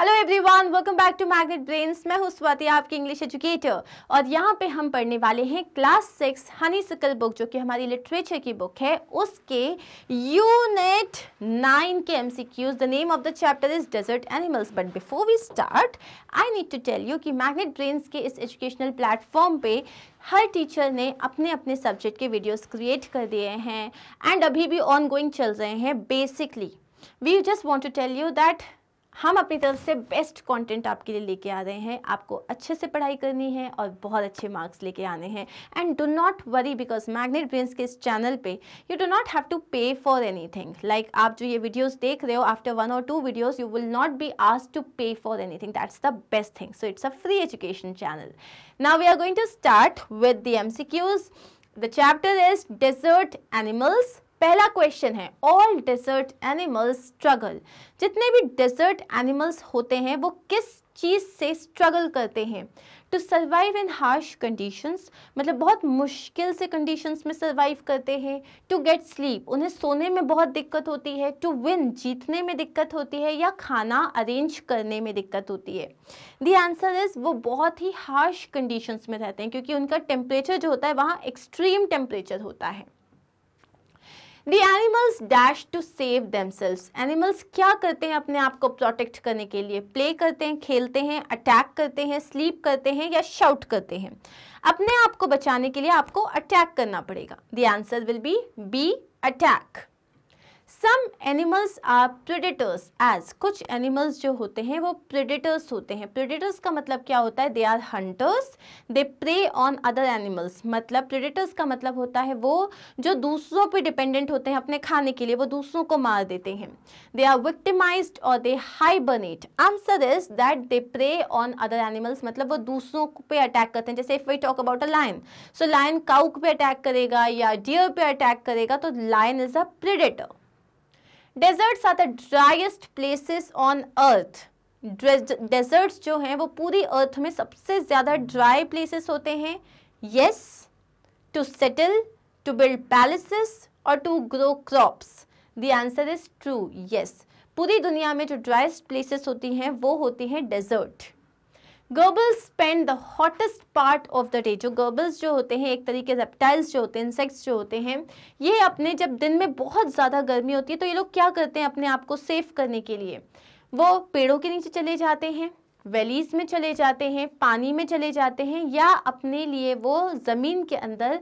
Hello everyone welcome back to Magnet Brains मैं हूं स्वाति आपकी इंग्लिश एजुकेटर और यहाँ पे हम पढ़ने वाले हैं class six Honeysuckle book जो कि हमारी लिटरेचर की बुक है उसके यूनिट नाइन के MCQs the name of the chapter is desert animals but before we start I need to tell you कि मैग्नेट ब्रेन्स के इस एजुकेशनल प्लेटफॉर्म पर हर टीचर ने अपने अपने सब्जेक्ट के वीडियोज क्रिएट कर दिए हैं एंड अभी भी ऑन चल रहे हैं basically we just want to tell you that हम अपनी तरफ से बेस्ट कंटेंट आपके लिए लेके आ रहे हैं आपको अच्छे से पढ़ाई करनी है और बहुत अच्छे मार्क्स लेके आने हैं and do not worry because Magnet Brains के इस चैनल पे you do not have to pay for anything like आप जो ये वीडियोस देख रहे हो आफ्टर वन और two videos you will not be आज to pay for anything that's the best thing so it's a free education channel now we are going to start with the M the chapter is desert animals पहला question है all desert animals struggle जितने भी desert animals होते हैं वो किस चीज़ से struggle करते हैं to survive in harsh conditions मतलब बहुत मुश्किल से कंडीशंस में सर्वाइव करते हैं टू गेट स्लीप उन्हें सोने में बहुत दिक्कत होती है टू विन जीतने में दिक्कत होती है या खाना अरेंज करने में दिक्कत होती है दी आंसर इज़ वो बहुत ही हार्श कंडीशंस में रहते हैं क्योंकि उनका टेम्परेचर जो होता है वहाँ एक्सट्रीम टेम्परेचर होता है the animals dash to save themselves animals क्या करते हैं अपने आप को प्रोटेक्ट करने के लिए प्ले करते हैं खेलते हैं अटैक करते हैं स्लीप करते हैं या शाउट करते हैं अपने आप को बचाने के लिए आपको अटैक करना पड़ेगा the answer will be B attack some animals are predators as कुछ एनिमल्स जो होते हैं वो प्रिडिटर्स होते हैं प्रिडिटर्स का मतलब क्या होता है they are hunters they prey on other animals मतलब प्रिडिटर्स का मतलब होता है वो जो दूसरों पे डिपेंडेंट होते हैं अपने खाने के लिए वो दूसरों को मार देते हैं दे आर विक्टिमाइज और they hibernate answer is that they prey on other animals मतलब वो दूसरों पे अटैक करते हैं जैसे if we talk about a lion so lion काउक पे अटैक करेगा या डियर पे अटैक करेगा तो lion is a predator deserts are the driest places on earth deserts जो हैं वो पूरी अर्थ में सबसे ज़्यादा ड्राई प्लेसेस होते हैं yes to settle to build palaces और to grow crops the answer is true yes पूरी दुनिया में जो ड्राइस्ट प्लेसेस होती हैं वो होती हैं desert gerbils spend the hottest part of the day जो गर्बल्स जो होते हैं एक तरीके से रेप्टाइल्स जो होते हैं इंसेक्ट्स जो होते हैं ये अपने जब दिन में बहुत ज़्यादा गर्मी होती है तो ये लोग क्या करते हैं अपने आप को सेफ करने के लिए वो पेड़ों के नीचे चले जाते हैं वैलीज में चले जाते हैं पानी में चले जाते हैं या अपने लिए वो ज़मीन के अंदर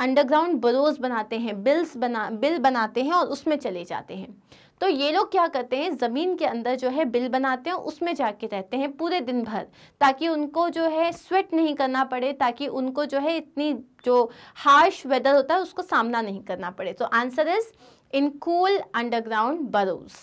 अंडरग्राउंड बरोज बनाते हैं बिल्स बना बिल बनाते हैं और उसमें चले जाते हैं तो ये लोग क्या करते हैं ज़मीन के अंदर जो है बिल बनाते हैं उसमें जाके रहते हैं पूरे दिन भर ताकि उनको जो है स्वेट नहीं करना पड़े ताकि उनको जो है इतनी जो हार्श वेदर होता है उसको सामना नहीं करना पड़े तो answer is in cool underground burrows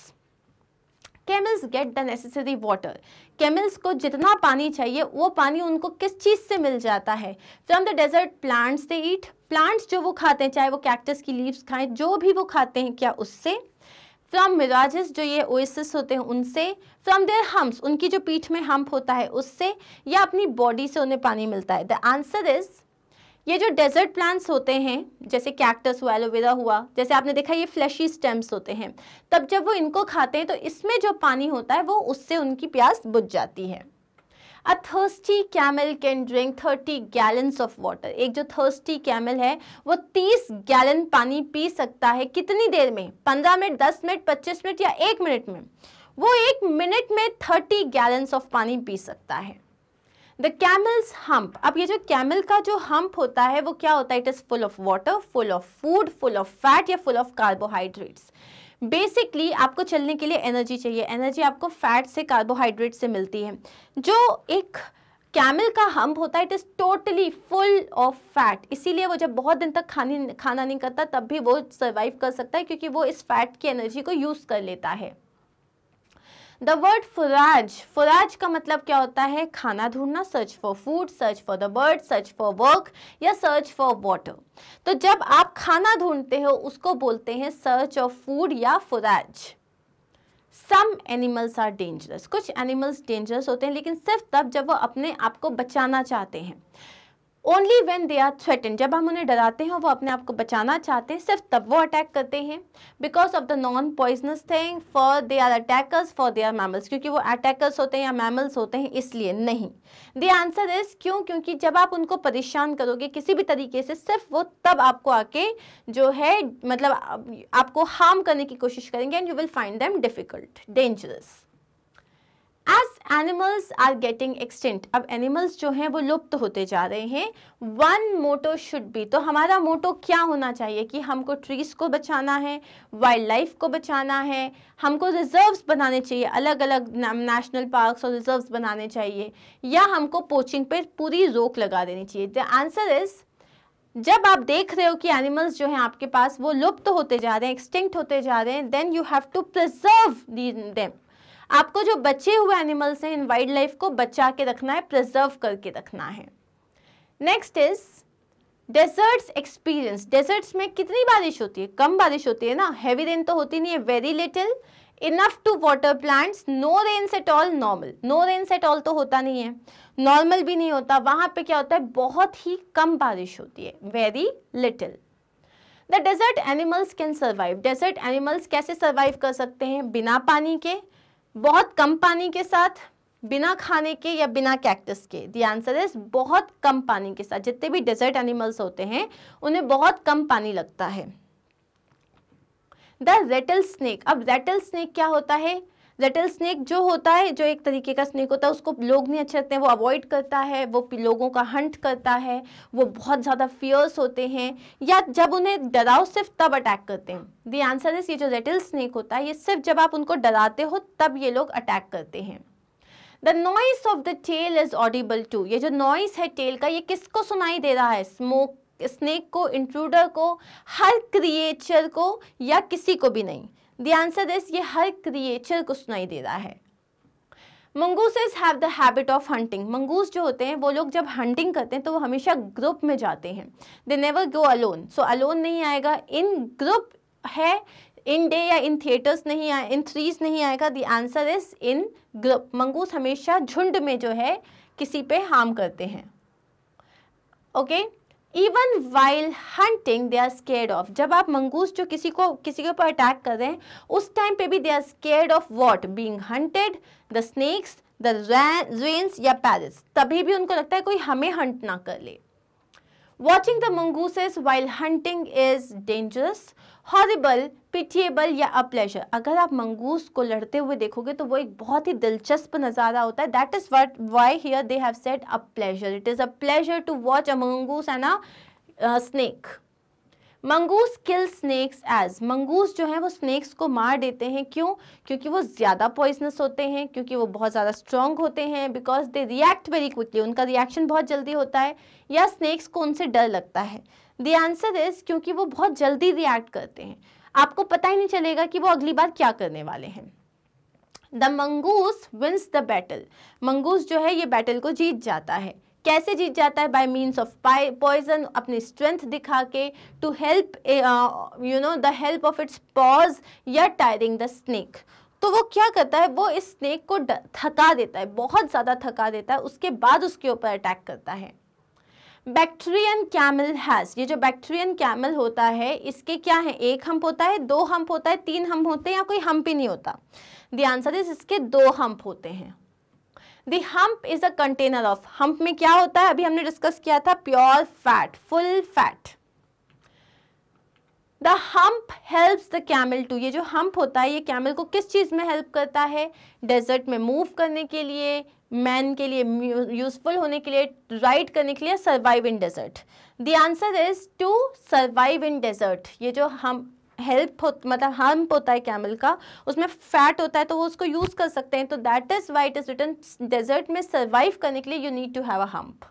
camels get the necessary water camels को जितना पानी चाहिए वो पानी उनको किस चीज़ से मिल जाता है from the desert plants they eat plants जो वो खाते हैं चाहे वो कैक्टस की लीव्स खाएं जो भी वो खाते हैं क्या उससे फ्रॉम मिराजेस जो ये ओएसिस होते हैं उनसे फ्रॉम देयर हम्प्स उनकी जो पीठ में हम्प होता है उससे या अपनी बॉडी से उन्हें पानी मिलता है द आंसर इज़ ये जो डेजर्ट प्लांट्स होते हैं जैसे कैक्टस हुआ एलोवेरा हुआ जैसे आपने देखा ये फ्लैशी स्टेम्स होते हैं तब जब वो इनको खाते हैं तो इसमें जो पानी होता है वो उससे उनकी प्यास बुझ जाती है a thirsty camel can drink thirty gallons of water एक जो थर्स्टी कैमल है वो तीस गैलन पानी पी सकता है कितनी देर में पंद्रह मिनट दस मिनट पच्चीस मिनट या एक मिनट में वो एक मिनट में थर्टी गैलन्स ऑफ पानी पी सकता है द कैमल्स हम्प अब ये जो कैमल का जो हम्प होता है वो क्या होता है it is full of water full of food full of fat या फुल ऑफ कार्बोहाइड्रेट्स बेसिकली आपको चलने के लिए एनर्जी चाहिए एनर्जी आपको फैट से कार्बोहाइड्रेट से मिलती है जो एक कैमल का हम्प होता है it is totally full of fat इसीलिए वो जब बहुत दिन तक खाने खाना नहीं करता तब भी वो सर्वाइव कर सकता है क्योंकि वो इस फैट की एनर्जी को यूज़ कर लेता है द वर्ड फुराज फुराज का मतलब क्या होता है खाना ढूंढना search for food search for the bird search for work या सर्च फॉर वाटर तो जब आप खाना ढूंढते हो उसको बोलते हैं सर्च ऑफ फूड या फुराज सम एनिमल्स आर डेंजरस कुछ एनिमल्स डेंजरस होते हैं लेकिन सिर्फ तब जब वो अपने आप को बचाना चाहते हैं only when they are threaten जब हम उन्हें डराते हैं वो अपने आप को बचाना चाहते हैं सिर्फ तब वो अटैक करते हैं because of the non poisonous thing for they are attackers for they are mammals क्योंकि वो अटैकर्स होते हैं या मैमल्स होते हैं इसलिए नहीं द आंसर इज क्यों क्योंकि जब आप उनको परेशान करोगे किसी भी तरीके से सिर्फ वो तब आपको आके जो है मतलब आपको हार्म करने की कोशिश करेंगे and you will find them difficult dangerous as animals are getting extent अब एनिमल्स जो हैं वो लुप्त तो होते जा रहे हैं वन मोटो शुड बी तो हमारा मोटो क्या होना चाहिए कि हमको ट्रीज को बचाना है वाइल्ड लाइफ को बचाना है हमको रिजर्व्स बनाने चाहिए अलग अलग नेशनल पार्क्स और रिजर्व्स बनाने चाहिए या हमको पोचिंग पर पूरी रोक लगा देनी चाहिए द आंसर इज़ जब आप देख रहे हो कि एनिमल्स जो हैं आपके पास वो लुप्त तो होते जा रहे हैं एक्सटिंक्ट होते जा रहे हैं then you have to preserve them आपको जो बचे हुए एनिमल्स हैं इन वाइल्ड लाइफ को बचा के रखना है प्रिजर्व करके रखना है next is deserts experience deserts में कितनी बारिश होती है कम बारिश होती है ना हैवी रेन तो होती नहीं है very little enough to water plants no rain at all normal no rain at all तो होता नहीं है नॉर्मल भी नहीं होता वहां पे क्या होता है बहुत ही कम बारिश होती है very little the desert animals can survive desert animals कैसे सर्वाइव कर सकते हैं बिना पानी के बहुत कम पानी के साथ बिना खाने के या बिना कैक्टस के दी आंसर इज बहुत कम पानी के साथ जितने भी डेजर्ट एनिमल्स होते हैं उन्हें बहुत कम पानी लगता है द रेटल स्नेक अब रेटल स्नेक क्या होता है लिटिल स्नेक जो होता है जो एक तरीके का स्नेक होता है उसको लोग नहीं अच्छे लगते हैं वो अवॉइड करता है वो लोगों का हंट करता है वो बहुत ज़्यादा फियर्स होते हैं या जब उन्हें डराओ सिर्फ तब अटैक करते हैं दी आंसर इस ये जो लिटिल स्नेक होता है ये सिर्फ जब आप उनको डराते हो तब ये लोग अटैक करते हैं the noise of the tail is audible to ये जो नॉइस है टेल का ये किसको सुनाई दे रहा है स्मोक स्नेक को इंट्रूडर को हर क्रिएचर को या किसी को भी नहीं The answer is ये हर क्रिएचर को सुनाई दे रहा है mongooses have the habit of hunting mongoose जो होते हैं वो लोग जब हंटिंग करते हैं तो वो हमेशा ग्रुप में जाते हैं they never go alone so alone नहीं आएगा इन ग्रुप है इन डे या इन थिएटर्स नहीं आए इन थ्रीज नहीं आएगा the answer is in group mongoose हमेशा झुंड में जो है किसी पे हार्म करते हैं okay okay? Even while hunting they are scared of जब आप मंगूस जो किसी को किसी के ऊपर अटैक कर रहे हैं उस टाइम पे भी they are scared of what being hunted the snakes the rains या पैरिस तभी भी उनको लगता है कोई हमें हंट ना कर ले watching the mongooses while hunting is dangerous horrible pitiable या अ प्लेजर अगर आप मंगूस को लड़ते हुए देखोगे तो वो एक बहुत ही दिलचस्प नज़ारा होता है that is what why here they have set a pleasure it is a pleasure to watch a mongoose and a snake mongoose kill snakes as mongoose जो है वो स्नेक्स को मार देते हैं क्यों क्योंकि वो ज़्यादा पॉइजनस होते हैं क्योंकि वो बहुत ज़्यादा स्ट्रॉन्ग होते हैं because they react very quickly उनका रिएक्शन बहुत जल्दी होता है या स्नेक्स को उनसे डर लगता है द आंसर इज़ क्योंकि वो बहुत जल्दी रिएक्ट करते हैं आपको पता ही नहीं चलेगा कि वो अगली बार क्या करने वाले हैं the mongoose wins the battle mongoose जो है ये बैटल को जीत जाता है कैसे जीत जाता है बाय मीन्स ऑफ पॉइजन अपनी स्ट्रेंथ दिखा के to help you know the help of its paws या टायरिंग द स्नेक तो वो क्या करता है वो इस स्नेक को थका देता है बहुत ज़्यादा थका देता है उसके बाद उसके ऊपर अटैक करता है बैक्टीरियन कैमल हैज़ ये जो बैक्टीरियन कैमल होता है इसके क्या है एक हम्प होता है दो हम्प होता है तीन हम्प होते हैं या कोई हम्प ही नहीं होता दी आंसर इज इसके दो हम्प होते हैं the hump is a container of hump में क्या होता है अभी हमने डिस्कस किया था pure fat full fat the hump help the camel to ये जो हम्प होता है ये कैमल को किस चीज़ में हेल्प करता है डेजर्ट में मूव करने के लिए मैन के लिए यूजफुल होने के लिए राइड करने के लिए survive in desert the answer is to survive in desert ये जो हम हेल्प हो मतलब हार्म होता है कैमल का उसमें फैट होता है तो वो उसको यूज़ कर सकते हैं तो that is why it is return desert में सर्वाइव करने के लिए you need to have a hump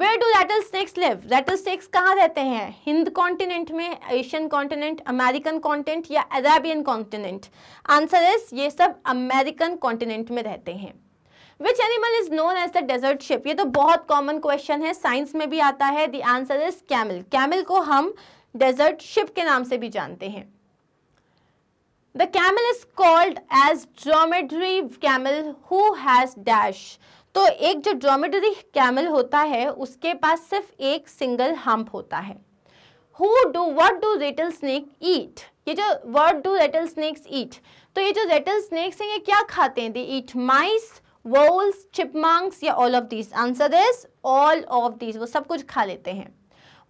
where do rattle snakes live rattle snakes कहाँ रहते हैं हिंद कॉन्टिनेंट में एशियन कॉन्टिनेंट अमेरिकन कॉन्टिनेंट या अरेबियन कॉन्टिनेंट आंसर इज ये सब अमेरिकन कॉन्टिनेंट में रहते हैं which animal is known as the desert ship ये तो बहुत कॉमन क्वेश्चन है साइंस में भी आता है the answer is camel camel को हम डेजर्ट शिप के नाम से भी जानते हैं the camel is called as dromedary camel who has dash तो एक जो ड्रोमेडरी कैमल होता है उसके पास सिर्फ एक सिंगल हम्प होता है who do what do rattle snake eat ये जो what do rattle snakes eat तो ये जो रेटल स्नेक्स हैं ये क्या खाते हैं दे ईट माइस वोल्स चिपमांग्स या all of these answer is all of these वो सब कुछ खा लेते हैं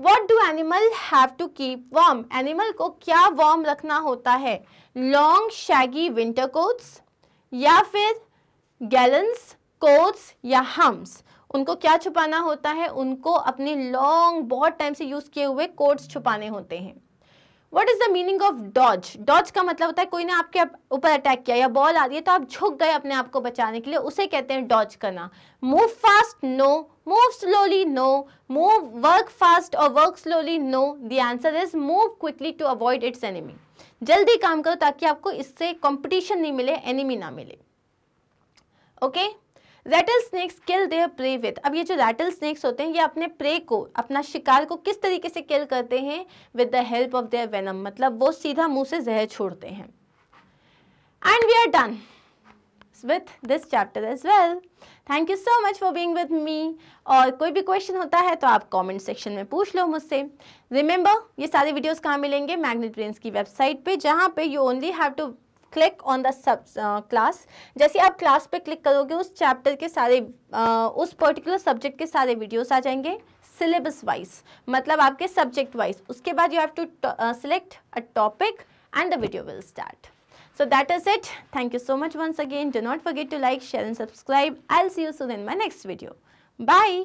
what do animal have to keep warm animal को क्या वार्म रखना होता है लॉन्ग शैगी विंटर कोट्स या फिर गैलन्स कोट्स या हम्स उनको क्या छुपाना होता है उनको अपने लॉन्ग बहुत टाइम से यूज़ किए हुए कोट्स छुपाने होते हैं what is the meaning of dodge dodge का मतलब होता है कोई ने आपके ऊपर अटैक किया या बॉल आ रही है तो आप झुक गए अपने आप को बचाने के लिए उसे कहते हैं डॉज करना move fast no move slowly no move work fast और work slowly no the answer is move quickly to avoid its enemy जल्दी काम करो ताकि आपको इससे कॉम्पिटिशन नहीं मिले एनिमी ना मिले okay okay? Rattle snakes kill their prey with अब ये जो रैटल स्नेक्स होते हैं ये अपने प्रे को अपना शिकार को किस तरीके से किल करते हैं with the help of their venom मतलब वो सीधा मुंह से जहर छोड़ते हैं and we are done with this chapter as well thank you so much for being with me और कोई भी क्वेश्चन होता है तो आप कॉमेंट सेक्शन में पूछ लो मुझसे रिमेंबर ये सारे वीडियोज़ कहाँ मिलेंगे मैग्नेट ब्रेन्स की वेबसाइट पर जहाँ पे you only have to click on the sub class जैसे आप क्लास पे क्लिक करोगे उस चैप्टर के सारे uh, उस पर्टिकुलर सब्जेक्ट के सारे वीडियोस आ जाएंगे सिलेबस वाइज मतलब आपके सब्जेक्ट वाइज उसके बाद you have to select a topic and the video will start so that is it thank you so much once again do not forget to like share and subscribe I'll see you soon in my next video by